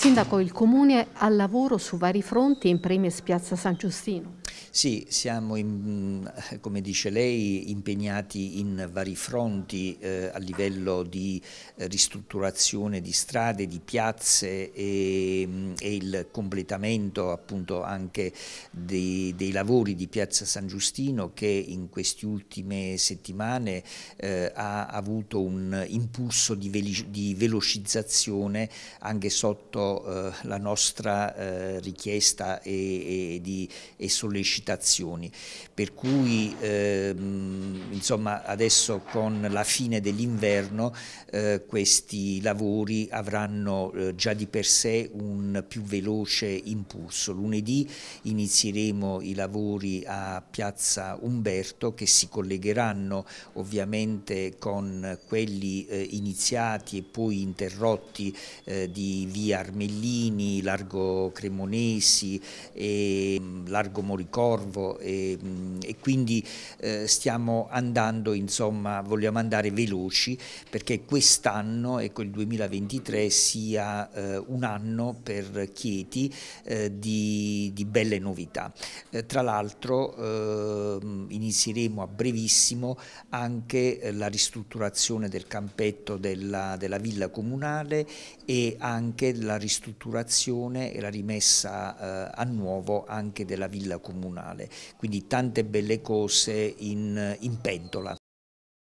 Sindaco, il Comune ha lavoro su vari fronti, in primis Piazza San Giustino. Sì, siamo, in, eh, come dice lei, impegnati in vari fronti eh, a livello di eh, ristrutturazione di strade, di piazze e, mm, e il completamento appunto anche dei, dei, lavori di Piazza San Giustino che in queste ultime settimane eh, ha avuto un impulso di, velici, di velocizzazione anche sotto eh, la nostra eh, richiesta e, e, di, e sollecitazione citazioni, per cui ehm, insomma, adesso con la fine dell'inverno eh, questi lavori avranno eh, già di per sé un più veloce impulso. Lunedì inizieremo i lavori a Piazza Umberto che si collegheranno ovviamente con quelli eh, iniziati e poi interrotti eh, di via Armellini, Largo Cremonesi e mm, Largo Moricone Orvo e, mm, e quindi eh, stiamo andando, insomma, vogliamo andare veloci perché quest'anno, ecco il 2023, sia eh, un anno per Chieti eh, di, di, belle novità. Eh, tra l'altro ehm, inizieremo a brevissimo anche eh, la ristrutturazione del campetto della, della villa comunale e anche la ristrutturazione e la rimessa eh, a nuovo anche della villa comunale giornale, quindi tante belle cose in, in pentola.